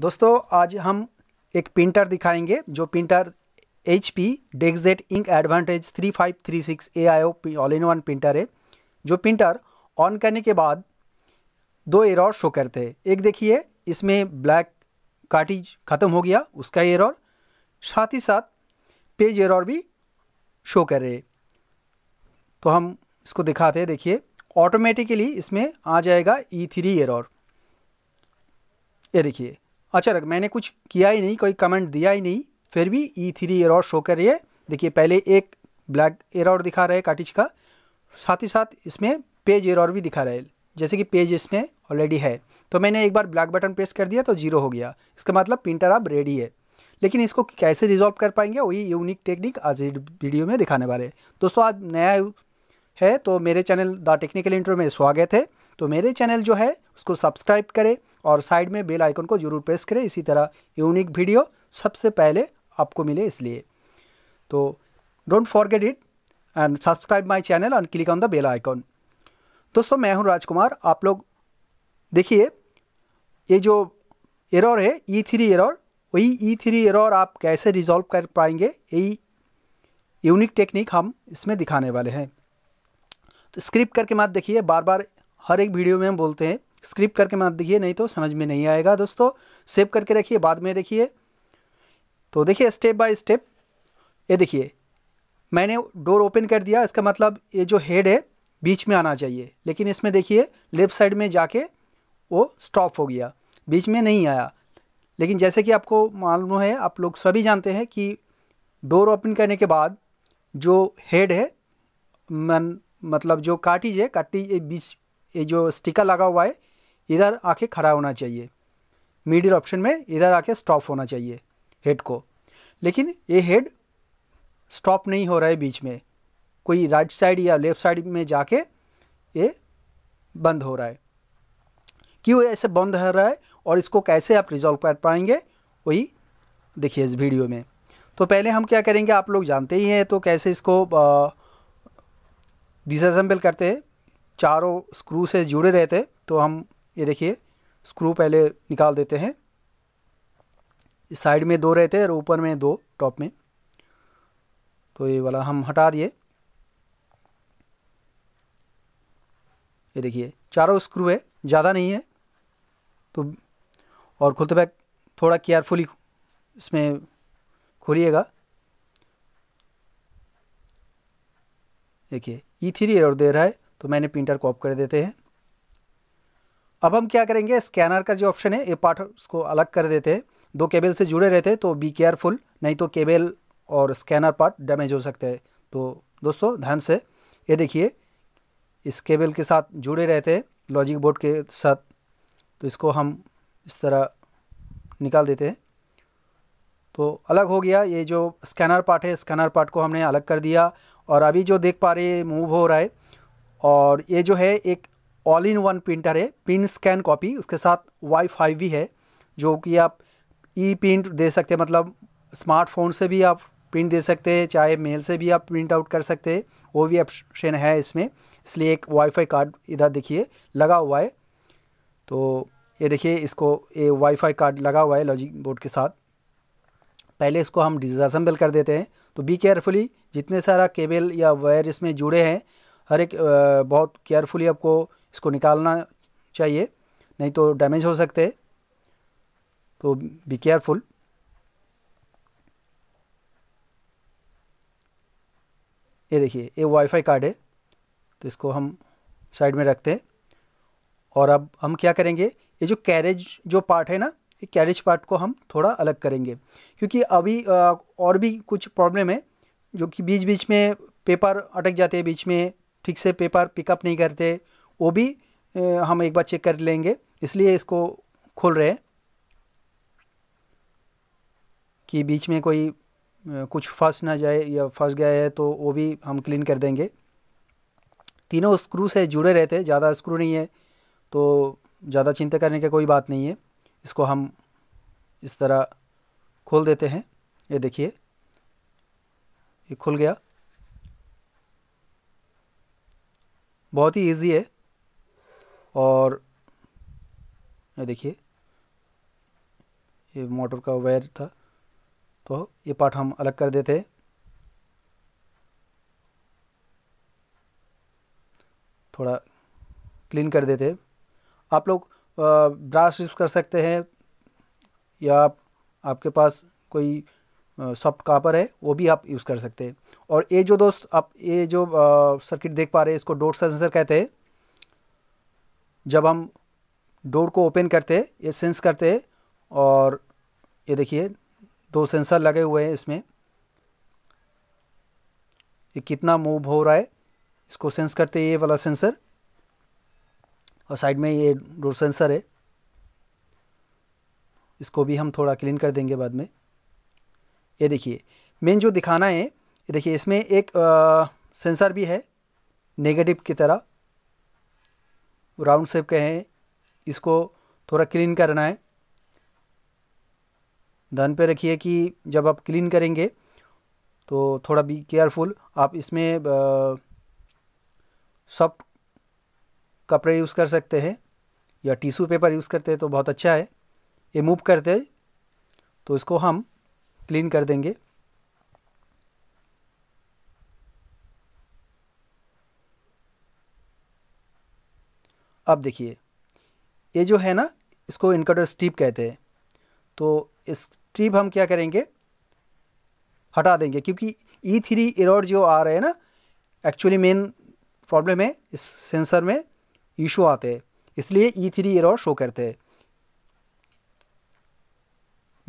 दोस्तों आज हम एक प्रिंटर दिखाएंगे जो printer H P deskjet ink advantage three five three six A I O all in one printer है जो प्रिंटर ऑन करने के बाद दो एरर शो करते हैं एक देखिए इसमें ब्लैक कार्टिज ख़त्म हो गया उसका एरर साथ ही साथ पेज एरर भी शो कर रहे तो हम इसको दिखाते हैं देखिए ऑटोमेटिकली इसमें आ जाएगा ई थ्री एरर ये देखिए अच्छा रख मैंने कुछ किया ही नहीं कोई कमेंट दिया ही नहीं फिर भी ई थ्री एरर शो कर रही है देखिए पहले एक ब्लैक एरर दिखा रहा है काटिज का साथ ही साथ इसमें पेज एरर भी दिखा रहा है जैसे कि पेज इसमें ऑलरेडी है तो मैंने एक बार ब्लैक बटन प्रेस कर दिया तो जीरो हो गया इसका मतलब प्रिंटर अब रेडी है लेकिन इसको कैसे रिजॉल्व कर पाएंगे वही यूनिक टेक्निक आज वीडियो में दिखाने वाले दोस्तों आज नया है तो मेरे चैनल द टेक्निकल इंटरव्यू में स्वागत है तो मेरे चैनल जो है उसको सब्सक्राइब करें और साइड में बेल आइकन को जरूर प्रेस करें इसी तरह यूनिक वीडियो सबसे पहले आपको मिले इसलिए तो don't forget it and subscribe my channel and click on the bell icon दोस्तों मैं हूं राजकुमार आप लोग देखिए ये जो एरर है ई थ्री एरर वही ई थ्री एरर आप कैसे रिजॉल्व कर पाएंगे यही यूनिक टेक्निक हम इसमें दिखाने वाले हैं तो स्क्रिप्ट करके मत देखिए बार बार हर एक वीडियो में हम बोलते हैं स्क्रिप्ट करके मत देखिए नहीं तो समझ में नहीं आएगा दोस्तों सेव करके रखिए बाद में देखिए तो देखिए स्टेप बाय स्टेप ये देखिए मैंने डोर ओपन कर दिया इसका मतलब ये जो हेड है बीच में आना चाहिए लेकिन इसमें देखिए लेफ़्ट साइड में जाके वो स्टॉप हो गया बीच में नहीं आया लेकिन जैसे कि आपको मालूम है आप लोग सभी जानते हैं कि डोर ओपन करने के बाद जो हेड है मन मतलब जो काटिज है काटी बीच ये जो स्टिकर लगा हुआ है इधर आके खड़ा होना चाहिए मिडिल ऑप्शन में इधर आके स्टॉप होना चाहिए हेड को लेकिन ये हेड स्टॉप नहीं हो रहा है बीच में कोई राइट साइड या लेफ्ट साइड में जाके ये बंद हो रहा है क्यों ऐसे बंद हो रहा है और इसको कैसे आप रिजॉल्व कर पाएंगे वही देखिए इस वीडियो में तो पहले हम क्या करेंगे आप लोग जानते ही हैं तो कैसे इसको डिसम्बल करते हैं चारों स्क्रू से जुड़े रहते तो हम ये देखिए स्क्रू पहले निकाल देते हैं साइड में दो रहते और ऊपर में दो टॉप में तो ये वाला हम हटा दिए ये देखिए चारों स्क्रू है ज़्यादा नहीं है तो और खुलते बैग थोड़ा केयरफुली इसमें खोलिएगा देखिए ई थ्री और दे रहा है तो मैंने प्रिंटर को ऑफ कर देते हैं अब हम क्या करेंगे स्कैनर का जो ऑप्शन है ये पार्ट उसको अलग कर देते हैं दो केबल से जुड़े रहते हैं तो बी केयरफुल नहीं तो केबल और स्कैनर पार्ट डैमेज हो सकते हैं तो दोस्तों ध्यान से ये देखिए इस केबल के साथ जुड़े रहते हैं लॉजिक बोर्ड के साथ तो इसको हम इस तरह निकाल देते हैं तो अलग हो गया ये जो स्कैनर पार्ट है स्कैनर पार्ट को हमने अलग कर दिया और अभी जो देख पा रहे मूव हो रहा है और ये जो है एक ऑल इन वन प्रिंटर है पिन स्कैन कॉपी उसके साथ वाई फाई भी है जो कि आप ई प्रिंट दे सकते हैं मतलब स्मार्टफोन से भी आप प्रिंट दे सकते हैं चाहे मेल से भी आप प्रिंट आउट कर सकते हैं वो भी ऑप्शन है इसमें इसलिए एक वाईफाई कार्ड इधर देखिए लगा हुआ है तो ये देखिए इसको ये वाईफाई कार्ड लगा हुआ है लॉजिक बोर्ड के साथ पहले इसको हम डिसअसेंबल कर देते हैं तो बी केयरफुली जितने सारा केबल या वायर इसमें जुड़े हैं हर एक बहुत केयरफुली आपको इसको निकालना चाहिए नहीं तो डैमेज हो सकते हैं तो बी केयरफुल ये देखिए ये वाईफाई कार्ड है तो इसको हम साइड में रखते हैं और अब हम क्या करेंगे ये जो कैरेज जो पार्ट है ना ये कैरेज पार्ट को हम थोड़ा अलग करेंगे क्योंकि अभी और भी कुछ प्रॉब्लम है जो कि बीच बीच में पेपर अटक जाते हैं बीच में ठीक से पेपर पिकअप नहीं करते वो भी हम एक बार चेक कर लेंगे इसलिए इसको खोल रहे हैं कि बीच में कोई कुछ फंस ना जाए या फंस गया है तो वो भी हम क्लीन कर देंगे तीनों स्क्रू से जुड़े रहते हैं ज़्यादा स्क्रू नहीं है तो ज़्यादा चिंता करने की कोई बात नहीं है इसको हम इस तरह खोल देते हैं ये देखिए ये खुल गया बहुत ही इजी है और ये देखिए ये मोटर का वायर था तो ये पार्ट हम अलग कर देते थोड़ा क्लीन कर देते आप लोग ब्राश यूज़ कर सकते हैं या आप आपके पास कोई सॉफ्ट कापर है वो भी आप यूज़ कर सकते हैं और ये जो दोस्त आप ये जो सर्किट देख पा रहे हैं इसको डोर सेंसर कहते हैं जब हम डोर को ओपन करते हैं ये सेंस करते हैं और ये देखिए दो सेंसर लगे हुए हैं इसमें ये कितना मूव हो रहा है इसको सेंस करते ये वाला सेंसर और साइड में ये डोर सेंसर है इसको भी हम थोड़ा क्लीन कर देंगे बाद में ये देखिए मेन जो दिखाना है ये देखिए इसमें एक आ, सेंसर भी है नेगेटिव की तरह राउंड शेप के हैं इसको थोड़ा क्लीन करना है ध्यान पे रखिए कि जब आप क्लीन करेंगे तो थोड़ा भी केयरफुल आप इसमें सॉफ्ट कपड़े यूज़ कर सकते हैं या टिशू पेपर यूज़ करते हैं तो बहुत अच्छा है ये मूव करते तो इसको हम क्लीन कर देंगे अब देखिए ये जो है ना इसको इनकटर स्ट्रिप कहते हैं तो स्ट्रीप हम क्या करेंगे हटा देंगे क्योंकि ई थ्री एरर जो आ रहे हैं ना एक्चुअली मेन प्रॉब्लम है इस सेंसर में इशू आते हैं इसलिए ई थ्री एरर शो करते हैं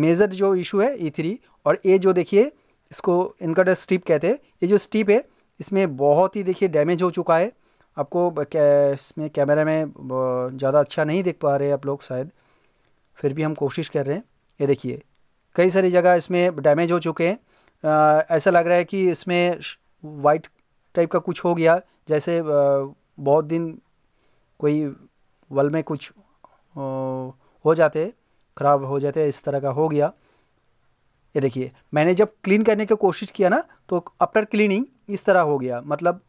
मेजर जो इशू है ई e थ्री और ए जो देखिए इसको इनका डर स्टीप कहते हैं ये जो स्टीप है इसमें बहुत ही देखिए डैमेज हो चुका है आपको इसमें कैमरा में ज़्यादा अच्छा नहीं देख पा रहे आप लोग शायद फिर भी हम कोशिश कर रहे हैं ये देखिए कई सारी जगह इसमें डैमेज हो चुके हैं ऐसा लग रहा है कि इसमें वाइट टाइप का कुछ हो गया जैसे बहुत दिन कोई वल में कुछ हो जाते हैं ख़राब हो जाते इस तरह का हो गया ये देखिए मैंने जब क्लीन करने की कोशिश किया ना तो आफ्टर क्लीनिंग इस तरह हो गया मतलब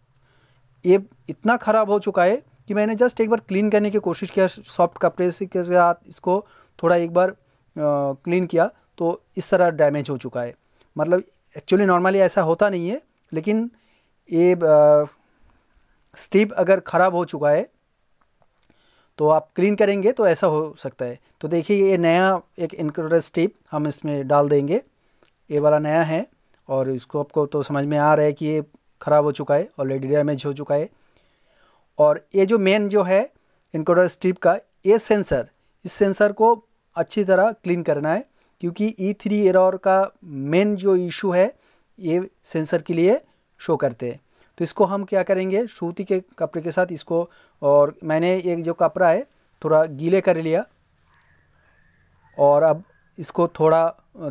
ये इतना ख़राब हो चुका है कि मैंने जस्ट एक बार क्लीन करने की कोशिश किया सॉफ्ट कपड़े से के साथ इसको थोड़ा एक बार क्लीन किया तो इस तरह डैमेज हो चुका है मतलब एक्चुअली नॉर्मली ऐसा होता नहीं है लेकिन ये स्टीप अगर ख़राब हो चुका है तो आप क्लीन करेंगे तो ऐसा हो सकता है तो देखिए ये नया एक इनक्रोडर स्टिप हम इसमें डाल देंगे ये वाला नया है और इसको आपको तो समझ में आ रहा है कि ये ख़राब हो चुका है ऑलरेडी डैमेज हो चुका है और ये जो मेन जो है इनकोडर स्ट्रिप का ये सेंसर इस सेंसर को अच्छी तरह क्लीन करना है क्योंकि ई e थ्री का मेन जो इशू है ये सेंसर के लिए शो करते हैं तो इसको हम क्या करेंगे सूती के कपड़े के साथ इसको और मैंने एक जो कपड़ा है थोड़ा गीले कर लिया और अब इसको थोड़ा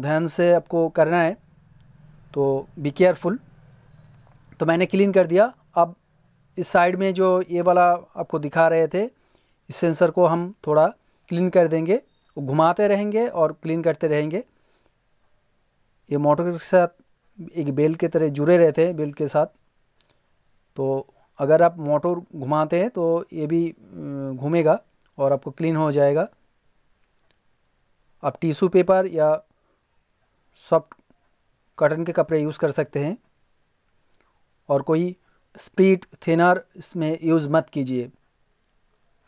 ध्यान से आपको करना है तो बी केयरफुल तो मैंने क्लीन कर दिया अब इस साइड में जो ये वाला आपको दिखा रहे थे इस सेंसर को हम थोड़ा क्लीन कर देंगे घुमाते रहेंगे और क्लीन करते रहेंगे ये मोटर के साथ एक बेल के तरह जुड़े रहते हैं बेल के साथ तो अगर आप मोटर घुमाते हैं तो ये भी घूमेगा और आपको क्लीन हो जाएगा आप टिश्यू पेपर या सॉफ्ट कॉटन के कपड़े यूज़ कर सकते हैं और कोई स्प्रीट थिनर इसमें यूज़ मत कीजिए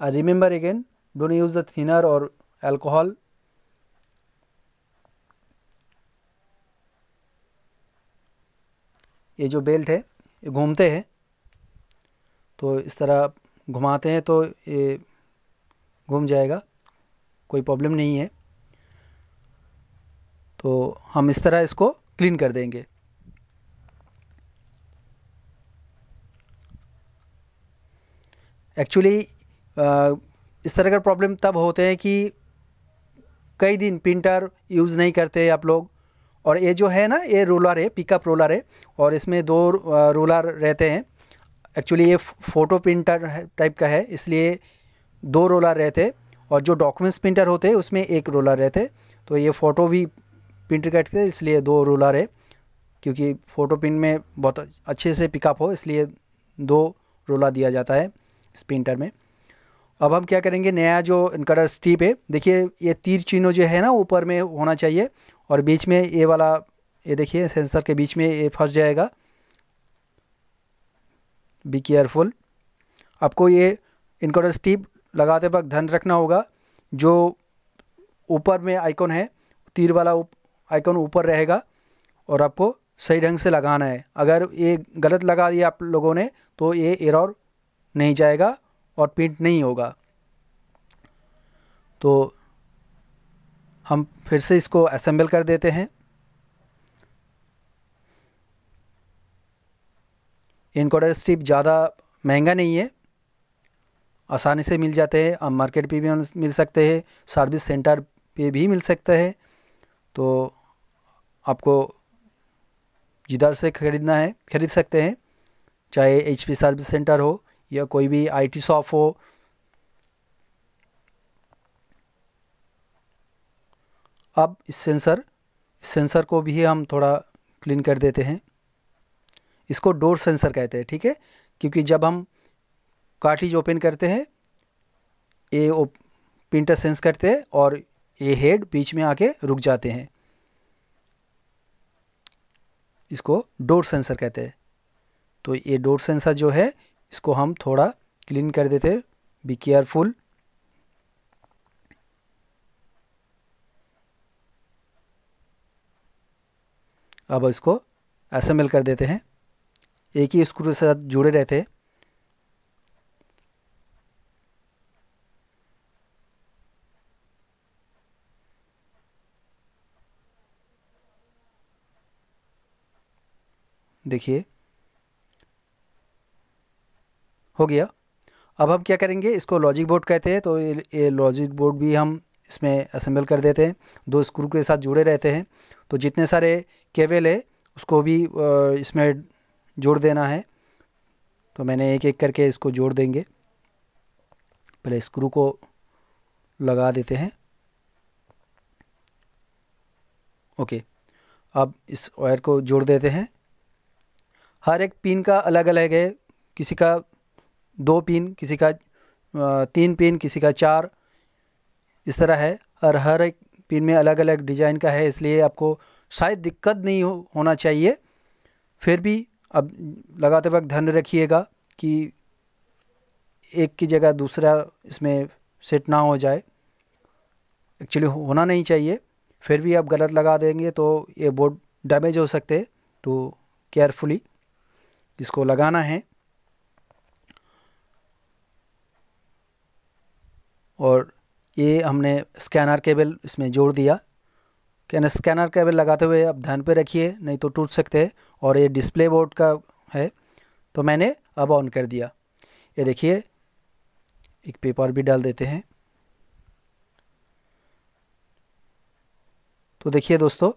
I remember again don't use the thinner और अल्कोहल ये जो बेल्ट है ये घूमते हैं तो इस तरह घुमाते हैं तो ये घूम जाएगा कोई प्रॉब्लम नहीं है तो हम इस तरह इसको क्लीन कर देंगे एक्चुअली इस तरह का प्रॉब्लम तब होते हैं कि कई दिन प्रिंटर यूज़ नहीं करते आप लोग और ये जो है ना ये रोलर है पिकअप रोलर है और इसमें दो रोलर रहते हैं एक्चुअली ये फ़ोटो प्रिंटर टाइप का है इसलिए दो रोलर रहते और जो डॉक्यूमेंट्स प्रिंटर होते हैं उसमें एक रोलर रहते तो ये फ़ोटो भी प्रिंट करते इसलिए दो रोलर है क्योंकि फ़ोटो प्रिंट में बहुत अच्छे से पिकअप हो इसलिए दो रोला दिया जाता है इस प्रिंटर में अब हम क्या करेंगे नया जो इनकटर स्टीप है देखिए ये तीर चिन्हों जो है ना ऊपर में होना चाहिए और बीच में ये वाला ये देखिए सेंसर के बीच में ये फंस जाएगा बी केयरफुल आपको ये इनकोडर स्टीप लगाते वक्त ध्यान रखना होगा जो ऊपर में आइकॉन है तीर वाला उप, आइकॉन ऊपर रहेगा और आपको सही ढंग से लगाना है अगर ये गलत लगा दिया आप लोगों ने तो ये एरर नहीं जाएगा और प्रिंट नहीं होगा तो हम फिर से इसको असेंबल कर देते हैं इनकोडर स्ट्रिप ज़्यादा महंगा नहीं है आसानी से मिल जाते हैं आप मार्केट पे भी मिल सकते हैं सर्विस सेंटर पे भी मिल सकते हैं तो आपको जिधर से ख़रीदना है ख़रीद सकते हैं चाहे एचपी सर्विस सेंटर हो या कोई भी आईटी शॉप हो अब इस सेंसर इस सेंसर को भी हम थोड़ा क्लीन कर देते हैं इसको डोर सेंसर कहते हैं ठीक है क्योंकि जब हम कार्टिज ओपन करते हैं ये प्रिंटर सेंस करते हैं और ये हेड बीच में आके रुक जाते हैं इसको डोर सेंसर कहते हैं तो ये डोर सेंसर जो है इसको हम थोड़ा क्लीन कर देते हैं बी केयरफुल अब इसको असेंबल कर देते हैं एक ही स्क्रू के साथ जुड़े रहते हैं देखिए हो गया अब हम क्या करेंगे इसको लॉजिक बोर्ड कहते हैं तो ये, लॉजिक बोर्ड भी हम इसमें असेंबल कर देते हैं दो स्क्रू के साथ जुड़े रहते हैं तो जितने सारे केबल है उसको भी इसमें जोड़ देना है तो मैंने एक एक करके इसको जोड़ देंगे पहले स्क्रू को लगा देते हैं ओके अब इस वायर को जोड़ देते हैं हर एक पिन का अलग अलग है किसी का दो पिन किसी का तीन पिन किसी का चार इस तरह है और हर एक पिन में अलग अलग डिज़ाइन का है इसलिए आपको शायद दिक्कत नहीं हो होना चाहिए फिर भी अब लगाते वक्त ध्यान रखिएगा कि एक की जगह दूसरा इसमें सेट ना हो जाए एक्चुअली होना नहीं चाहिए फिर भी आप गलत लगा देंगे तो ये बोर्ड डैमेज हो सकते हैं तो केयरफुली इसको लगाना है और ये हमने स्कैनर केबल इसमें जोड़ दिया कैन स्कैनर का लगाते हुए आप ध्यान पे रखिए नहीं तो टूट सकते हैं और ये डिस्प्ले बोर्ड का है तो मैंने अब ऑन कर दिया ये देखिए एक पेपर भी डाल देते हैं तो देखिए दोस्तों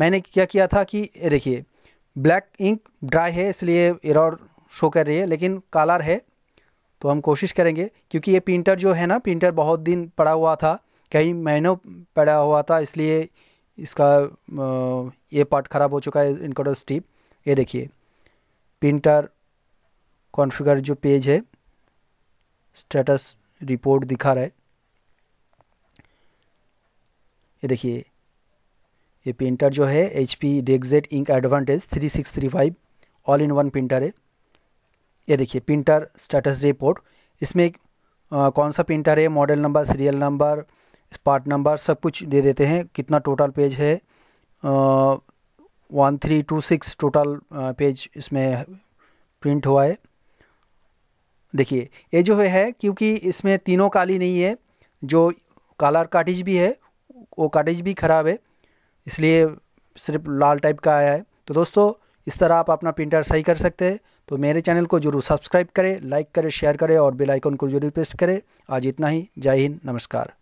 मैंने क्या किया था कि ये देखिए ब्लैक इंक ड्राई है इसलिए एरर शो कर रही है लेकिन कलर है तो हम कोशिश करेंगे क्योंकि ये प्रिंटर जो है ना प्रिंटर बहुत दिन पड़ा हुआ था कई महीनों पड़ा हुआ था इसलिए इसका ये पार्ट ख़राब हो चुका है इनकोडर स्टीप ये देखिए प्रिंटर कॉन्फ़िगर जो पेज है स्टेटस रिपोर्ट दिखा रहा है ये देखिए ये प्रिंटर जो है H P deskjet ink advantage three six three five all in one printer है ये देखिए प्रिंटर स्टेटस रिपोर्ट इसमें आ, कौन सा प्रिंटर है model number serial number part number सब कुछ दे देते हैं कितना टोटल पेज है one three two six total page इसमें प्रिंट हुआ है देखिए ये जो है क्योंकि इसमें तीनों काली नहीं है जो काला काटिज भी है वो काटिज भी ख़राब है इसलिए सिर्फ लाल टाइप का आया है तो दोस्तों इस तरह आप अपना प्रिंटर सही कर सकते हैं तो मेरे चैनल को जरूर सब्सक्राइब करें लाइक करें शेयर करें और बेल आइकन को जरूर प्रेस करें आज इतना ही जय हिंद नमस्कार